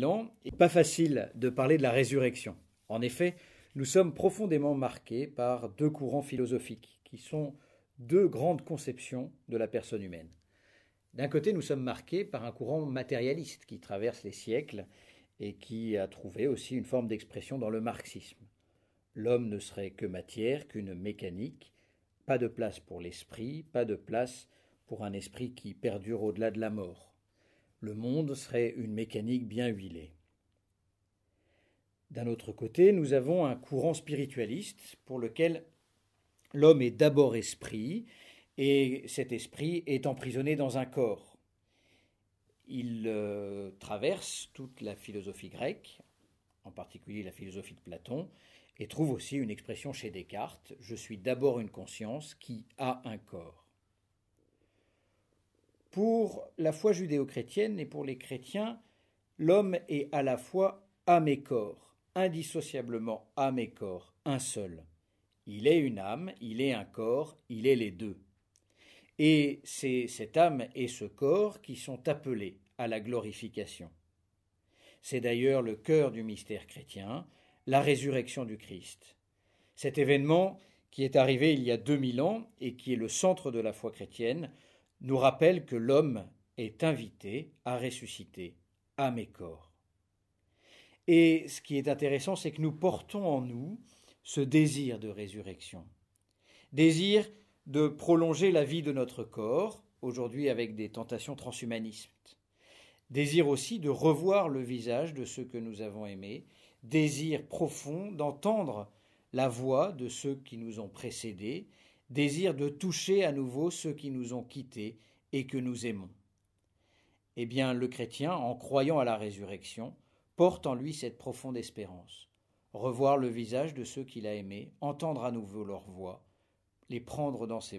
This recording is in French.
il n'est pas facile de parler de la résurrection. En effet, nous sommes profondément marqués par deux courants philosophiques qui sont deux grandes conceptions de la personne humaine. D'un côté, nous sommes marqués par un courant matérialiste qui traverse les siècles et qui a trouvé aussi une forme d'expression dans le marxisme. L'homme ne serait que matière, qu'une mécanique, pas de place pour l'esprit, pas de place pour un esprit qui perdure au-delà de la mort le monde serait une mécanique bien huilée. D'un autre côté, nous avons un courant spiritualiste pour lequel l'homme est d'abord esprit, et cet esprit est emprisonné dans un corps. Il euh, traverse toute la philosophie grecque, en particulier la philosophie de Platon, et trouve aussi une expression chez Descartes, je suis d'abord une conscience qui a un corps. Pour la foi judéo-chrétienne et pour les chrétiens, l'homme est à la fois âme et corps, indissociablement âme et corps, un seul. Il est une âme, il est un corps, il est les deux. Et c'est cette âme et ce corps qui sont appelés à la glorification. C'est d'ailleurs le cœur du mystère chrétien, la résurrection du Christ. Cet événement, qui est arrivé il y a 2000 ans et qui est le centre de la foi chrétienne, nous rappelle que l'homme est invité à ressusciter à mes corps. Et ce qui est intéressant, c'est que nous portons en nous ce désir de résurrection, désir de prolonger la vie de notre corps, aujourd'hui avec des tentations transhumanistes, désir aussi de revoir le visage de ceux que nous avons aimés, désir profond d'entendre la voix de ceux qui nous ont précédés, désir de toucher à nouveau ceux qui nous ont quittés et que nous aimons. Eh bien, le chrétien, en croyant à la résurrection, porte en lui cette profonde espérance. Revoir le visage de ceux qu'il a aimés, entendre à nouveau leur voix, les prendre dans ses bras.